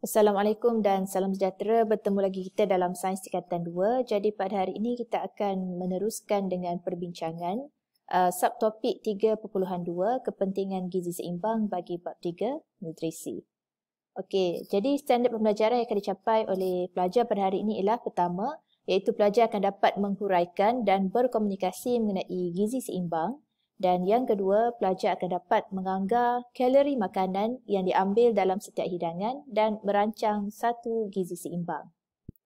Assalamualaikum dan salam sejahtera. Bertemu lagi kita dalam Sains Tingkatan 2. Jadi pada hari ini kita akan meneruskan dengan perbincangan uh, subtopik 3.2 kepentingan gizi seimbang bagi bab 3 nutrisi. Okey, jadi standard pembelajaran yang akan dicapai oleh pelajar pada hari ini ialah pertama iaitu pelajar akan dapat menghuraikan dan berkomunikasi mengenai gizi seimbang dan yang kedua, pelajar akan dapat menganggar kalori makanan yang diambil dalam setiap hidangan dan merancang satu gizi seimbang.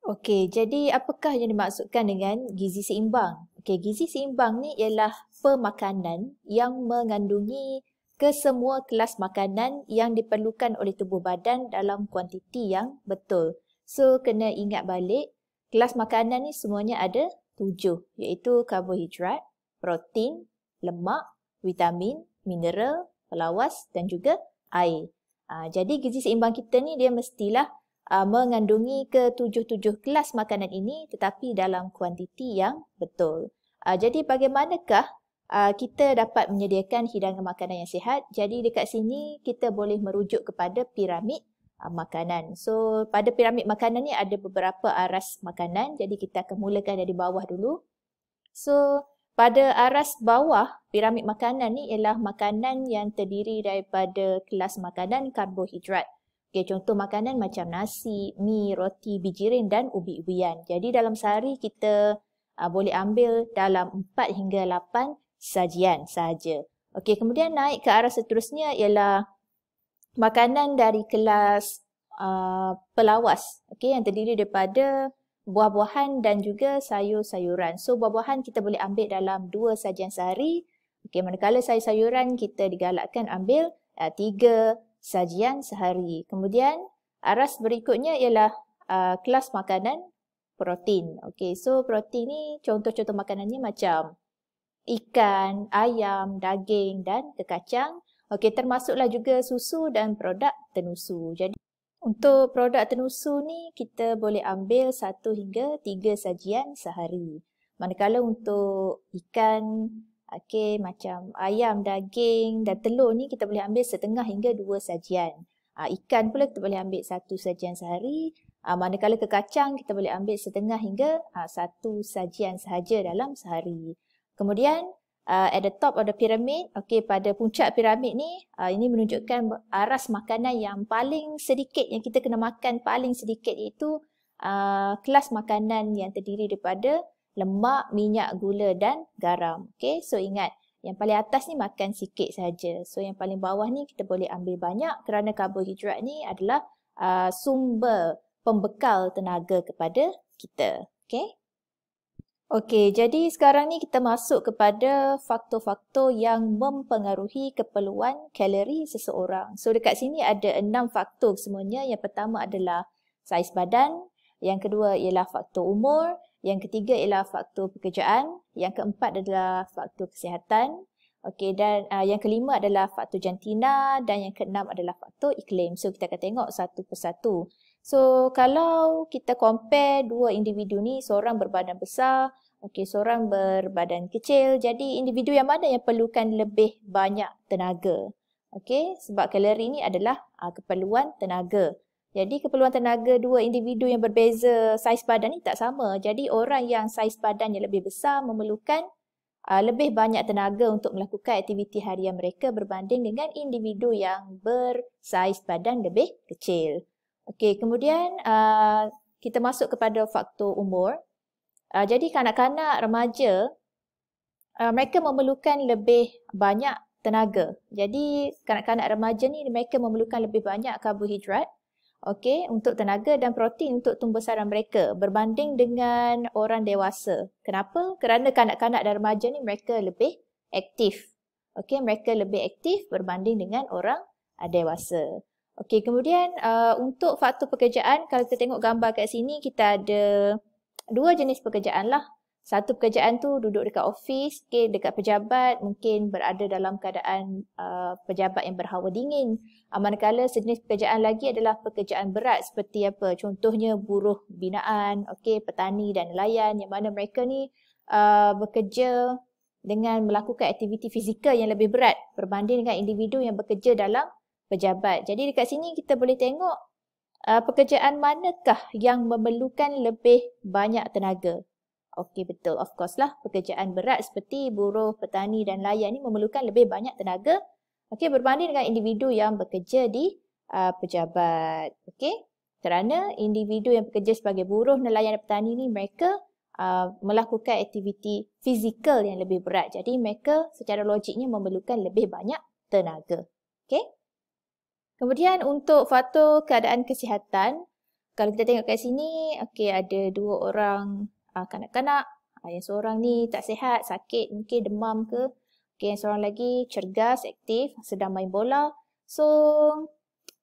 Okey, jadi apakah yang dimaksudkan dengan gizi seimbang? Okey, gizi seimbang ni ialah pemakanan yang mengandungi kesemua kelas makanan yang diperlukan oleh tubuh badan dalam kuantiti yang betul. So, kena ingat balik, kelas makanan ni semuanya ada tujuh iaitu karbohidrat, protein, lemak, vitamin, mineral, pelawas dan juga air. Ah, jadi gizi seimbang kita ni dia mestilah ah, mengandungi ketujuh-tujuh kelas makanan ini tetapi dalam kuantiti yang betul. Ah, jadi bagaimanakah kita dapat menyediakan hidangan makanan yang sihat? Jadi dekat sini kita boleh merujuk kepada piramid makanan. So pada piramid makanan ni ada beberapa aras makanan. Jadi kita akan mulakan dari bawah dulu. So pada aras bawah piramid makanan ni ialah makanan yang terdiri daripada kelas makanan karbohidrat. Okay, contoh makanan macam nasi, mi, roti, bijirin dan ubi-ubian. Jadi dalam sehari kita uh, boleh ambil dalam 4 hingga 8 sajian sahaja. Okey, kemudian naik ke arah seterusnya ialah makanan dari kelas uh, pelawas. Okey, yang terdiri daripada buah-buahan dan juga sayur-sayuran. So buah-buahan kita boleh ambil dalam dua sajian sehari. Okey, manakala sayur-sayuran kita digalakkan ambil uh, tiga sajian sehari. Kemudian aras berikutnya ialah uh, kelas makanan protein. Okey, so protein ni contoh-contoh makanannya macam ikan, ayam, daging dan kekacang. Okey, termasuklah juga susu dan produk tenusu. Jadi untuk produk tenusu ni, kita boleh ambil satu hingga tiga sajian sehari. Manakala untuk ikan, okay, macam ayam, daging dan telur ni kita boleh ambil setengah hingga dua sajian. Ah, ikan pula kita boleh ambil satu sajian sehari. Ah, manakala kekacang kita boleh ambil setengah hingga ah, satu sajian sahaja dalam sehari. Kemudian, uh, at the top of the pyramid, okay, pada puncak piramid ni, uh, ini menunjukkan aras makanan yang paling sedikit yang kita kena makan paling sedikit iaitu uh, kelas makanan yang terdiri daripada lemak, minyak, gula dan garam. Okey, so ingat yang paling atas ni makan sikit saja. So yang paling bawah ni kita boleh ambil banyak kerana karbohidrat ni adalah uh, sumber pembekal tenaga kepada kita. Okey. Okey, jadi sekarang ni kita masuk kepada faktor-faktor yang mempengaruhi keperluan kalori seseorang. So dekat sini ada enam faktor semuanya. Yang pertama adalah saiz badan, yang kedua ialah faktor umur, yang ketiga ialah faktor pekerjaan, yang keempat adalah faktor kesihatan. Okey dan uh, yang kelima adalah faktor jantina dan yang keenam adalah faktor iklim. So kita akan tengok satu persatu. So kalau kita compare dua individu ni, seorang berbadan besar, okey seorang berbadan kecil. Jadi individu yang mana yang perlukan lebih banyak tenaga? Okey, sebab kalori ni adalah uh, keperluan tenaga. Jadi keperluan tenaga dua individu yang berbeza saiz badan ni tak sama. Jadi orang yang saiz badannya lebih besar memerlukan uh, lebih banyak tenaga untuk melakukan aktiviti harian mereka berbanding dengan individu yang bersaiz badan lebih kecil. Okey, kemudian uh, kita masuk kepada faktor umur. Uh, jadi kanak-kanak remaja uh, mereka memerlukan lebih banyak tenaga. Jadi kanak-kanak remaja ni mereka memerlukan lebih banyak karbohidrat okey untuk tenaga dan protein untuk tumbesaran mereka berbanding dengan orang dewasa. Kenapa? Kerana kanak-kanak dan remaja ni mereka lebih aktif. Okey, mereka lebih aktif berbanding dengan orang dewasa. Okey, kemudian uh, untuk faktor pekerjaan, kalau kita tengok gambar kat sini, kita ada dua jenis pekerjaan lah. Satu pekerjaan tu duduk dekat ofis, okay, dekat pejabat, mungkin berada dalam keadaan uh, pejabat yang berhawa dingin. Ah, manakala sejenis pekerjaan lagi adalah pekerjaan berat seperti apa? Contohnya buruh binaan, okay, petani dan nelayan yang mana mereka ni uh, bekerja dengan melakukan aktiviti fizikal yang lebih berat berbanding dengan individu yang bekerja dalam pejabat. Jadi dekat sini kita boleh tengok uh, pekerjaan manakah yang memerlukan lebih banyak tenaga. Okey betul of course lah pekerjaan berat seperti buruh, petani dan layan ni memerlukan lebih banyak tenaga. Okey berbanding dengan individu yang bekerja di uh, pejabat. Okey. Kerana individu yang bekerja sebagai buruh, nelayan dan petani ni mereka uh, melakukan aktiviti fizikal yang lebih berat. Jadi mereka secara logiknya memerlukan lebih banyak tenaga. Okey. Kemudian untuk faktor keadaan kesihatan, kalau kita tengok kat sini, okay, ada dua orang ah, kanak-kanak, uh, yang seorang ni tak sihat, sakit, mungkin demam ke. Okey, yang seorang lagi cergas, aktif, sedang main bola. So,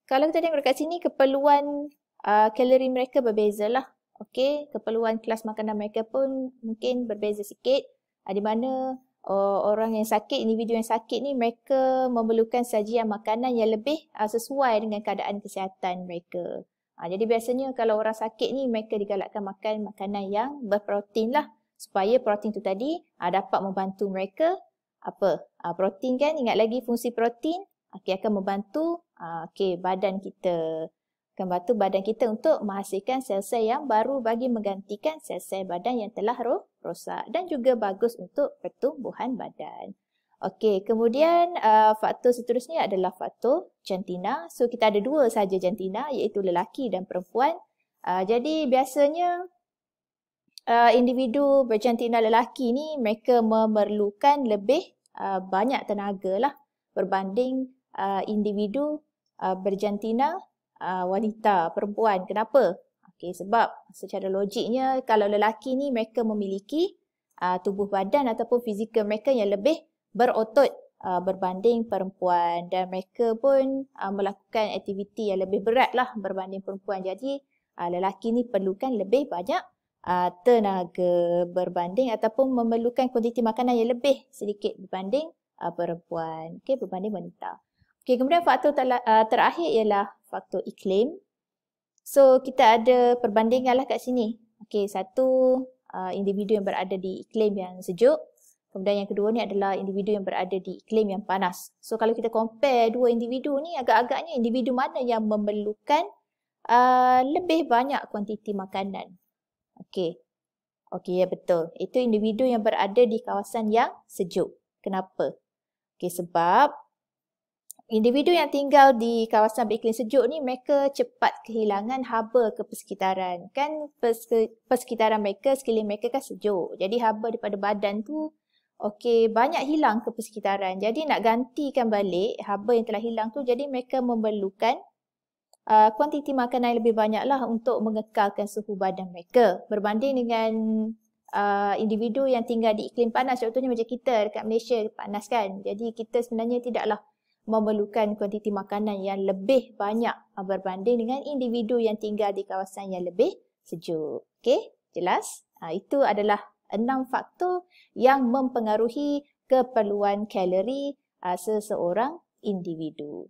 kalau kita tengok kat sini, keperluan uh, kalori mereka berbeza lah. Okey, keperluan kelas makanan mereka pun mungkin berbeza sikit. Uh, di mana Oh, orang yang sakit, individu yang sakit ni mereka memerlukan sajian makanan yang lebih uh, sesuai dengan keadaan kesihatan mereka. Uh, jadi biasanya kalau orang sakit ni mereka digalakkan makan makanan yang berprotein lah supaya protein tu tadi uh, dapat membantu mereka apa uh, protein kan ingat lagi fungsi protein okay, akan membantu uh, okay, badan kita bantu badan kita untuk menghasilkan sel-sel yang baru bagi menggantikan sel-sel badan yang telah rosak dan juga bagus untuk pertumbuhan badan. Okey, kemudian uh, faktor seterusnya adalah faktor jantina. So kita ada dua saja jantina iaitu lelaki dan perempuan. Uh, jadi biasanya uh, individu berjantina lelaki ni mereka memerlukan lebih uh, banyak tenaga lah berbanding uh, individu uh, berjantina uh, wanita perempuan kenapa okay sebab secara logiknya kalau lelaki ni mereka memiliki uh, tubuh badan ataupun fizikal mereka yang lebih berotot uh, berbanding perempuan dan mereka pun uh, melakukan aktiviti yang lebih berat lah berbanding perempuan jadi uh, lelaki ni perlukan lebih banyak uh, tenaga berbanding ataupun memerlukan kuantiti makanan yang lebih sedikit berbanding uh, perempuan okay berbanding wanita Okay, kemudian faktor uh, terakhir ialah faktor iklim. So kita ada perbandingan lah kat sini. Okey, satu uh, individu yang berada di iklim yang sejuk. Kemudian yang kedua ni adalah individu yang berada di iklim yang panas. So kalau kita compare dua individu ni, agak-agaknya individu mana yang memerlukan uh, lebih banyak kuantiti makanan. Okey, okey ya betul. Itu individu yang berada di kawasan yang sejuk. Kenapa? Okey, sebab individu yang tinggal di kawasan iklim sejuk ni mereka cepat kehilangan haba ke persekitaran. Kan persekitaran mereka, sekeliling mereka kan sejuk. Jadi haba daripada badan tu okey banyak hilang ke persekitaran. Jadi nak gantikan balik haba yang telah hilang tu jadi mereka memerlukan uh, kuantiti makanan yang lebih banyaklah untuk mengekalkan suhu badan mereka. Berbanding dengan Uh, individu yang tinggal di iklim panas contohnya macam kita dekat Malaysia panas kan jadi kita sebenarnya tidaklah memerlukan kuantiti makanan yang lebih banyak ah, berbanding dengan individu yang tinggal di kawasan yang lebih sejuk. Okey, jelas? Ha, itu adalah enam faktor yang mempengaruhi keperluan kalori ha, seseorang individu.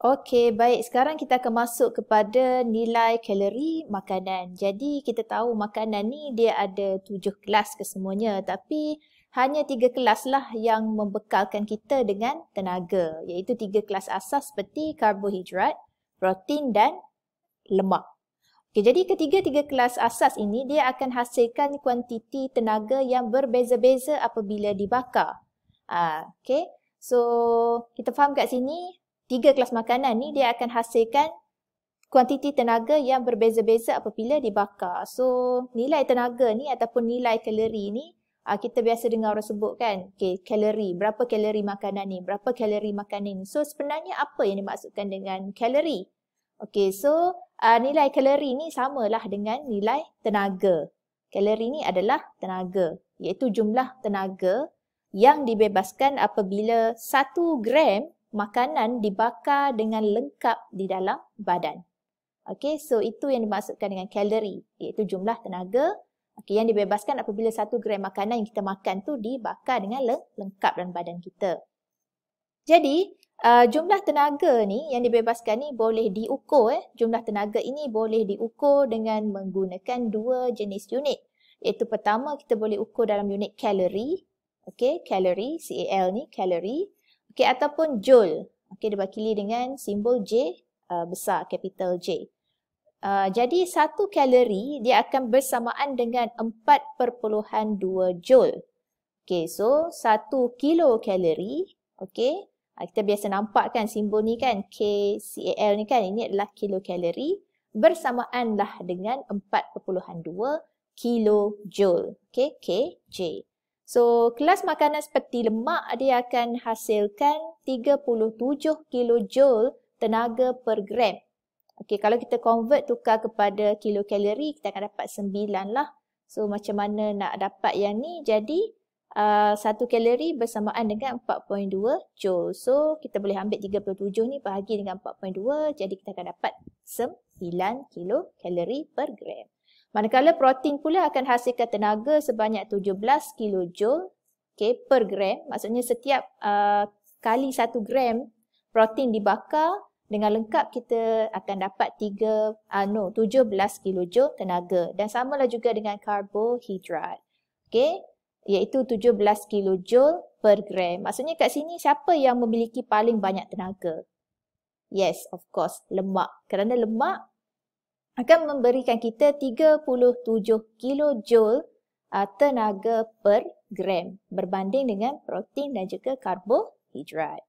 Okey, baik. Sekarang kita akan masuk kepada nilai kalori makanan. Jadi kita tahu makanan ni dia ada tujuh kelas kesemuanya tapi hanya tiga kelas lah yang membekalkan kita dengan tenaga iaitu tiga kelas asas seperti karbohidrat, protein dan lemak. Okay, jadi ketiga-tiga kelas asas ini dia akan hasilkan kuantiti tenaga yang berbeza-beza apabila dibakar. Ah, okay. So kita faham kat sini tiga kelas makanan ni dia akan hasilkan kuantiti tenaga yang berbeza-beza apabila dibakar. So nilai tenaga ni ataupun nilai kalori ni uh, kita biasa dengar orang sebut kan okay, kalori, berapa kalori makanan ni, berapa kalori makanan ni. So sebenarnya apa yang dimaksudkan dengan kalori? Okay, so uh, nilai kalori ni samalah dengan nilai tenaga. Kalori ni adalah tenaga, iaitu jumlah tenaga yang dibebaskan apabila 1 gram makanan dibakar dengan lengkap di dalam badan. Okay, so itu yang dimaksudkan dengan kalori, iaitu jumlah tenaga Okay, yang dibebaskan apabila satu gram makanan yang kita makan tu dibakar dengan lengkap dalam badan kita. Jadi, uh, jumlah tenaga ni yang dibebaskan ni boleh diukur. Eh. Jumlah tenaga ini boleh diukur dengan menggunakan dua jenis unit. Iaitu pertama, kita boleh ukur dalam unit kalori, okey, kalori, C-A-L ni, calorie. Okay, ataupun joule. okey, dia dengan simbol J, uh, besar, capital J. Ah, jadi satu kalori dia akan bersamaan dengan 4.2 joule. Okay, so satu kilo kalori, okay, ah, kita biasa nampak kan simbol ni kan, KCAL ni kan, ini adalah kilo kalori bersamaanlah dengan 4.2 kilo joule, okay, KJ. So, kelas makanan seperti lemak dia akan hasilkan 37 kilo joule tenaga per gram. Okey, kalau kita convert tukar kepada kilokalori, kita akan dapat 9 lah. So, macam mana nak dapat yang ni? Jadi, uh, satu uh, kalori bersamaan dengan 4.2 joule. So, kita boleh ambil 37 ni bahagi dengan 4.2. Jadi, kita akan dapat 9 kilokalori per gram. Manakala protein pula akan hasilkan tenaga sebanyak 17 kilojoule okay, per gram. Maksudnya, setiap uh, kali 1 gram protein dibakar, dengan lengkap kita akan dapat 3 uh, ah, no 17 kJ tenaga dan samalah juga dengan karbohidrat. Okey, iaitu 17 kJ per gram. Maksudnya kat sini siapa yang memiliki paling banyak tenaga? Yes, of course, lemak. Kerana lemak akan memberikan kita 37 kJ uh, tenaga per gram berbanding dengan protein dan juga karbohidrat.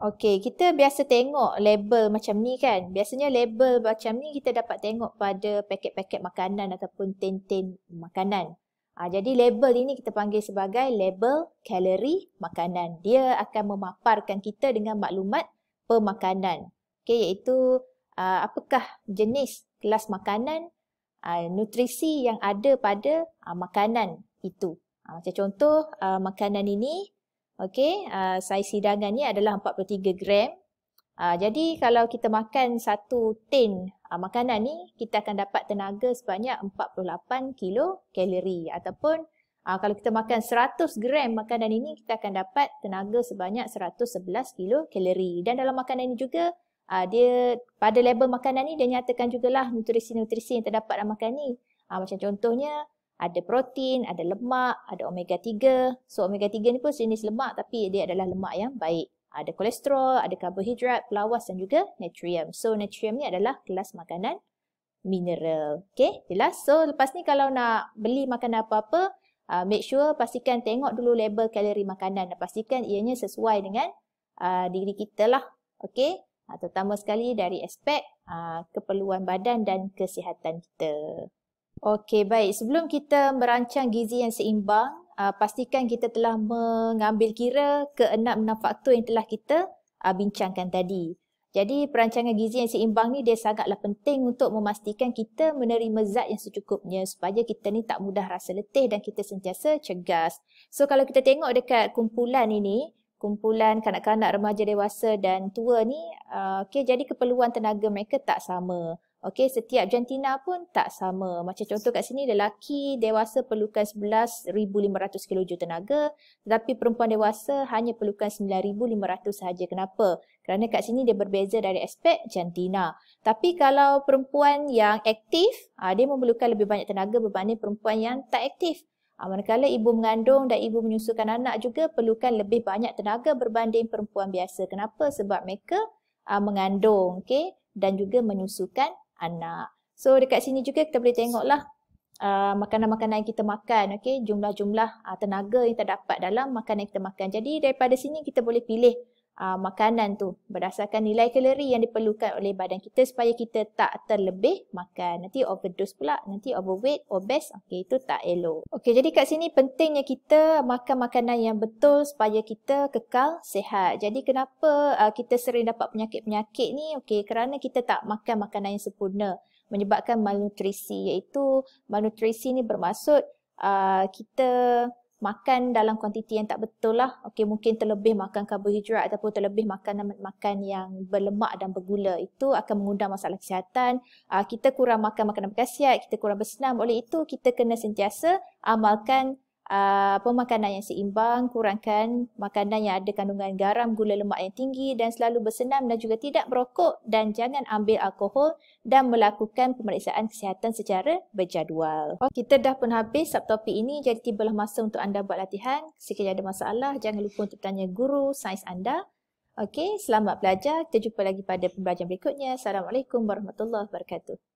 Okay, kita biasa tengok label macam ni kan. Biasanya label macam ni kita dapat tengok pada paket-paket makanan ataupun tin-tin makanan. Ha, jadi label ini kita panggil sebagai label kalori makanan. Dia akan memaparkan kita dengan maklumat pemakanan. Okay, iaitu uh, apakah jenis kelas makanan, uh, nutrisi yang ada pada uh, makanan itu. Ha, macam contoh, uh, makanan ini, Okey, uh, saiz hidangan ni adalah 43 gram. Uh, jadi kalau kita makan satu tin uh, makanan ni, kita akan dapat tenaga sebanyak 48 kilo kalori. Ataupun uh, kalau kita makan 100 gram makanan ini, kita akan dapat tenaga sebanyak 111 kilo kalori. Dan dalam makanan ini juga, uh, dia pada label makanan ni dia nyatakan lah nutrisi-nutrisi yang terdapat dalam makanan ni. Uh, macam contohnya, ada protein, ada lemak, ada omega 3. So omega 3 ni pun jenis lemak tapi dia adalah lemak yang baik. Ada kolesterol, ada karbohidrat, pelawas dan juga natrium. So natrium ni adalah kelas makanan mineral. Okay, jelas? So lepas ni kalau nak beli makanan apa-apa, uh, make sure pastikan tengok dulu label kalori makanan dan pastikan ianya sesuai dengan uh, diri kita lah. Okay, uh, terutama sekali dari aspek uh, keperluan badan dan kesihatan kita. Okey, baik. Sebelum kita merancang gizi yang seimbang, uh, pastikan kita telah mengambil kira keenam-enam faktor yang telah kita uh, bincangkan tadi. Jadi perancangan gizi yang seimbang ni dia sangatlah penting untuk memastikan kita menerima zat yang secukupnya supaya kita ni tak mudah rasa letih dan kita sentiasa cegas. So kalau kita tengok dekat kumpulan ini, kumpulan kanak-kanak, remaja, dewasa dan tua ni, uh, ah, okay, jadi keperluan tenaga mereka tak sama. Okey, setiap jantina pun tak sama. Macam contoh kat sini lelaki dewasa perlukan 11,500 kJ tenaga tetapi perempuan dewasa hanya perlukan 9,500 sahaja. Kenapa? Kerana kat sini dia berbeza dari aspek jantina. Tapi kalau perempuan yang aktif, ah, dia memerlukan lebih banyak tenaga berbanding perempuan yang tak aktif. Ah, manakala ibu mengandung dan ibu menyusukan anak juga perlukan lebih banyak tenaga berbanding perempuan biasa. Kenapa? Sebab mereka ah, mengandung. okay, dan juga menyusukan anak. So dekat sini juga kita boleh tengoklah uh, makanan-makanan yang kita makan, okey, jumlah-jumlah uh, tenaga yang terdapat dalam makanan yang kita makan. Jadi daripada sini kita boleh pilih uh, makanan tu berdasarkan nilai kalori yang diperlukan oleh badan kita supaya kita tak terlebih makan. Nanti overdose pula, nanti overweight, obese, okay, itu tak elok. Okay, jadi kat sini pentingnya kita makan makanan yang betul supaya kita kekal sehat. Jadi kenapa uh, kita sering dapat penyakit-penyakit ni? Okay, kerana kita tak makan makanan yang sempurna menyebabkan malnutrisi iaitu malnutrisi ni bermaksud uh, kita makan dalam kuantiti yang tak betul lah. Okay, mungkin terlebih makan karbohidrat ataupun terlebih makan makan yang berlemak dan bergula. Itu akan mengundang masalah kesihatan. Ah, kita kurang makan makanan berkhasiat, kita kurang bersenam. Oleh itu, kita kena sentiasa amalkan Ah, pemakanan yang seimbang, kurangkan makanan yang ada kandungan garam, gula lemak yang tinggi dan selalu bersenam dan juga tidak merokok dan jangan ambil alkohol dan melakukan pemeriksaan kesihatan secara berjadual. Oh, kita dah pun habis subtopik ini jadi tibalah masa untuk anda buat latihan. Sekiranya ada masalah, jangan lupa untuk tanya guru sains anda. Okey, selamat belajar. Kita jumpa lagi pada pembelajaran berikutnya. Assalamualaikum warahmatullahi wabarakatuh.